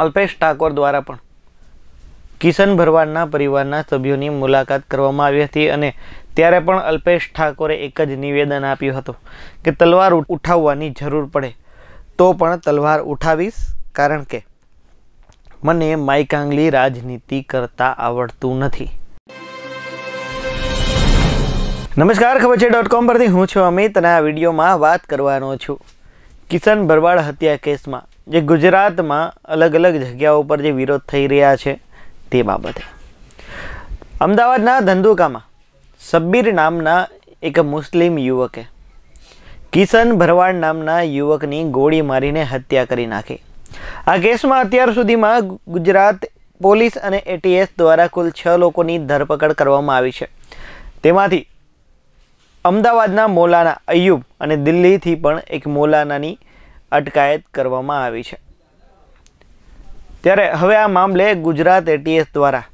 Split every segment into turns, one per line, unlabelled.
અલ્પેશ ઠાકોર દ્વારા પણ કિશન ભરવાડના પરિવારના સભ્યોની મુલાકાત કરવામાં આવી હતી અને ત્યારે પણ અલ્પેશ ઠાકોરે એક જ નિવેદન આપ્યું હતું કે તલવાર ઉઠાવવાની જરૂર પડે તો પણ તલવાર ઉઠાવીશ કારણ કે મને માઇકાંગલી રાજનીતિ કરતા આવડતું નથી નમસ્કાર ખબર છે ડોટ કોમ પરથી હું છું અમિત અને આ વિડીયોમાં વાત કરવાનો છું કિશન ભરવાડ હત્યા કેસમાં જે ગુજરાતમાં અલગ અલગ જગ્યાઓ પર જે વિરોધ થઈ રહ્યા છે તે બાબતે અમદાવાદના ધંધુકામાં સબ્બીર નામના એક મુસ્લિમ યુવકે કિશન ભરવાડ નામના યુવકની ગોળી મારીને હત્યા કરી નાખી આ કેસમાં અત્યાર સુધીમાં ગુજરાત પોલીસ અને એટીએસ દ્વારા કુલ છ લોકોની ધરપકડ કરવામાં આવી છે તેમાંથી અમદાવાદના મોલાના અયુબ અને દિલ્હીથી પણ એક મોલાનાની અટકાયત કરવામાં આવી છે ત્યારે હવે આ મામલે ગુજરાત એટીએસ દ્વારા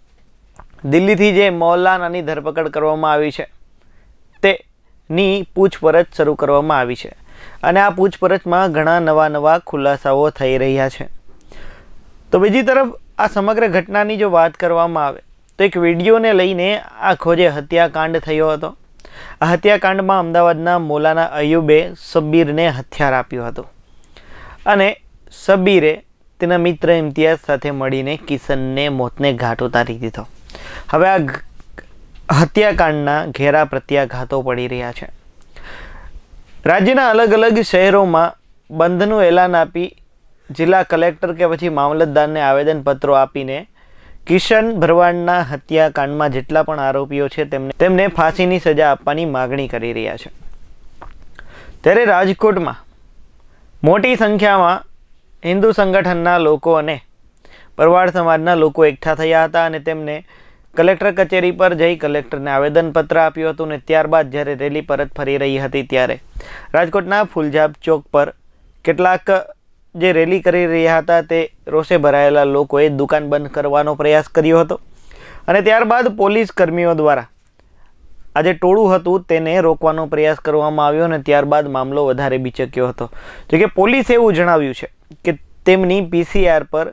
દિલ્હીથી જે મૌલાનાની ધરપકડ કરવામાં આવી છે તેની પૂછપરછ શરૂ કરવામાં આવી છે અને આ પૂછપરછમાં ઘણા નવા નવા ખુલાસાઓ થઈ રહ્યા છે તો બીજી તરફ આ સમગ્ર ઘટનાની જો વાત કરવામાં આવે તો એક વિડીયોને લઈને આખો જે હત્યાકાંડ થયો હતો આ હત્યાકાંડમાં અમદાવાદના મોલાના અયુબે સબ્બીરને હથિયાર આપ્યું હતું અને સબીરે તેના મિત્ર ઇમ્તિયાઝ સાથે મળીને કિશનને મોતને ઘાટ ઉતારી દીધો હવે આ હત્યાકાંડના ઘેરા પ્રત્યાઘાતો પડી રહ્યા છે રાજ્યના અલગ અલગ શહેરોમાં બંધનું એલાન આપી જિલ્લા કલેક્ટર કે પછી મામલતદારને આવેદનપત્રો આપીને કિશન ભરવાડના હત્યાકાંડમાં જેટલા પણ આરોપીઓ છે તેમને તેમને ફાંસીની સજા આપવાની માગણી કરી રહ્યા છે ત્યારે રાજકોટમાં મોટી સંખ્યામાં હિન્દુ સંગઠનના લોકો અને પરવાડ સમાજના લોકો એકઠા થયા હતા અને તેમને કલેક્ટર કચેરી પર જઈ કલેક્ટરને આવેદનપત્ર આપ્યું હતું અને ત્યારબાદ જ્યારે રેલી પરત ફરી રહી હતી ત્યારે રાજકોટના ફૂલજાબ ચોક પર કેટલાક જે રેલી કરી રહ્યા હતા તે રોષે ભરાયેલા લોકોએ દુકાન બંધ કરવાનો પ્રયાસ કર્યો હતો અને ત્યારબાદ પોલીસ કર્મીઓ દ્વારા આ જે ટોળું હતું તેને રોકવાનો પ્રયાસ કરવામાં આવ્યો અને ત્યારબાદ મામલો વધારે બીચક્યો હતો જો કે પોલીસે એવું જણાવ્યું છે કે તેમની પીસીઆર પર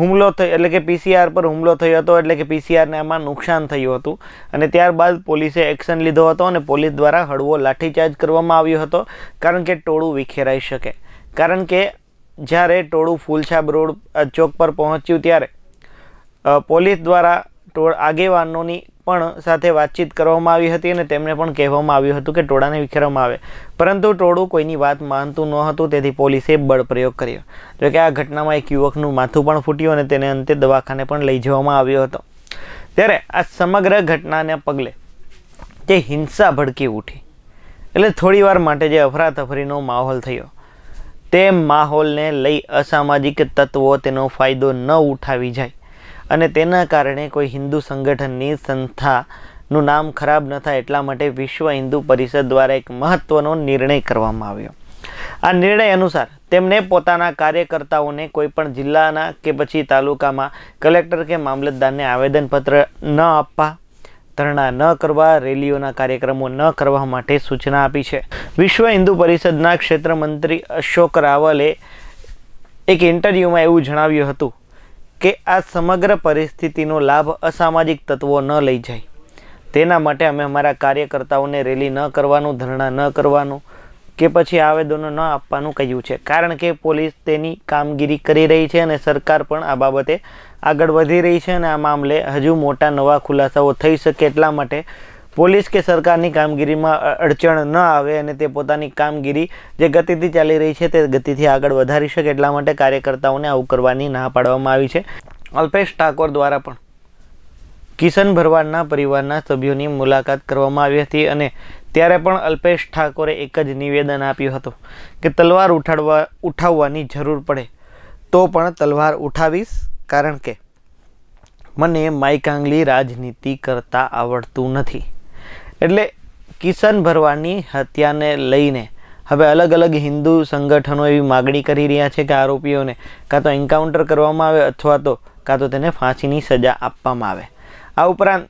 હુમલો થઈ એટલે કે પીસીઆર પર હુમલો થયો હતો એટલે કે પીસીઆરને આમાં નુકસાન થયું હતું અને ત્યારબાદ પોલીસે એક્શન લીધો હતો અને પોલીસ દ્વારા હળવો લાઠીચાર્જ કરવામાં આવ્યો હતો કારણ કે ટોળું વિખેરાઈ શકે કારણ કે જ્યારે ટોળું ફૂલછાબ રોડ ચોક પર પહોંચ્યું ત્યારે પોલીસ દ્વારા ટોળ આગેવાનોની પણ સાથે વાતચીત કરવામાં આવી હતી અને તેમને પણ કહેવામાં આવ્યું હતું કે ટોળાને વિખેરવામાં આવે પરંતુ ટોળું કોઈની વાત માનતું ન હતું તેથી પોલીસે બળપ્રયોગ કર્યો જોકે આ ઘટનામાં એક યુવકનું માથું પણ ફૂટ્યું અને તેને અંતે દવાખાને પણ લઈ જવામાં આવ્યો હતો ત્યારે આ સમગ્ર ઘટનાને પગલે જે હિંસા ભડકી ઉઠી એટલે થોડીવાર માટે જે અફરાતફરીનો માહોલ થયો તે માહોલને લઈ અસામાજિક તત્વો તેનો ફાયદો ન ઉઠાવી જાય અને તેના કારણે કોઈ હિન્દુ સંગઠનની સંસ્થાનું નામ ખરાબ ન થાય એટલા માટે વિશ્વ હિન્દુ પરિષદ દ્વારા એક મહત્ત્વનો નિર્ણય કરવામાં આવ્યો આ નિર્ણય અનુસાર તેમને પોતાના કાર્યકર્તાઓને કોઈપણ જિલ્લાના કે પછી તાલુકામાં કલેક્ટર કે મામલતદારને આવેદનપત્ર ન આપવા ધરણા ન કરવા રેલીઓના કાર્યક્રમો ન કરવા માટે સૂચના આપી છે વિશ્વ હિન્દુ પરિષદના ક્ષેત્રમંત્રી અશોક રાવલે એક ઇન્ટરવ્યૂમાં એવું જણાવ્યું હતું કે આ સમગ્ર પરિસ્થિતિનો લાભ અસામાજિક તત્વો ન લઈ જાય તેના માટે અમે અમારા કાર્યકર્તાઓને રેલી ન કરવાનું ધરણા ન કરવાનું કે પછી આવેદનો ન આપવાનું કહ્યું છે કારણ કે પોલીસ તેની કામગીરી કરી રહી છે અને સરકાર પણ આ બાબતે આગળ વધી રહી છે અને આ મામલે હજુ મોટા નવા ખુલાસાઓ થઈ શકે એટલા માટે પોલીસ કે સરકારની કામગીરીમાં અડચણ ન આવે અને તે પોતાની કામગીરી જે ગતિથી ચાલી રહી છે તે ગતિથી આગળ વધારી શકે એટલા માટે કાર્યકર્તાઓને આવું કરવાની ના પાડવામાં આવી છે અલ્પેશ ઠાકોર દ્વારા પણ કિશન ભરવાડના પરિવારના સભ્યોની મુલાકાત કરવામાં આવી હતી અને ત્યારે પણ અલ્પેશ ઠાકોરે એક જ નિવેદન આપ્યું હતું કે તલવાર ઉઠાડવા ઉઠાવવાની જરૂર પડે તો પણ તલવાર ઉઠાવીશ કારણ કે મને માઇકાંગલી રાજનીતિ કરતાં આવડતું નથી એટલે કિશન ભરવાડની હત્યાને લઈને હવે અલગ અલગ હિન્દુ સંગઠનો એવી માગણી કરી રહ્યા છે કે આરોપીઓને કાં તો એન્કાઉન્ટર કરવામાં આવે અથવા તો કાં તો તેને ફાંસીની સજા આપવામાં આવે આ ઉપરાંત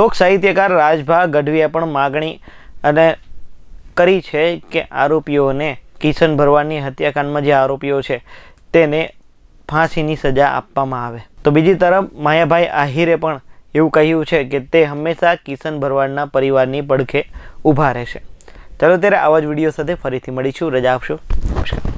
લોક સાહિત્યકાર રાજભા ગઢવીએ પણ માગણી અને કરી છે કે આરોપીઓને કિશન ભરવાડની હત્યાકાંડમાં જે આરોપીઓ છે તેને ફાંસીની સજા આપવામાં આવે તો બીજી તરફ માયાભાઈ આહિરે પણ એવું કહ્યું છે કે તે હંમેશા કિશન ભરવાડના પરિવારની પડખે ઊભા રહેશે ચાલો ત્યારે આવા જ વિડીયો સાથે ફરીથી મળીશું રજા આપશો નમસ્કાર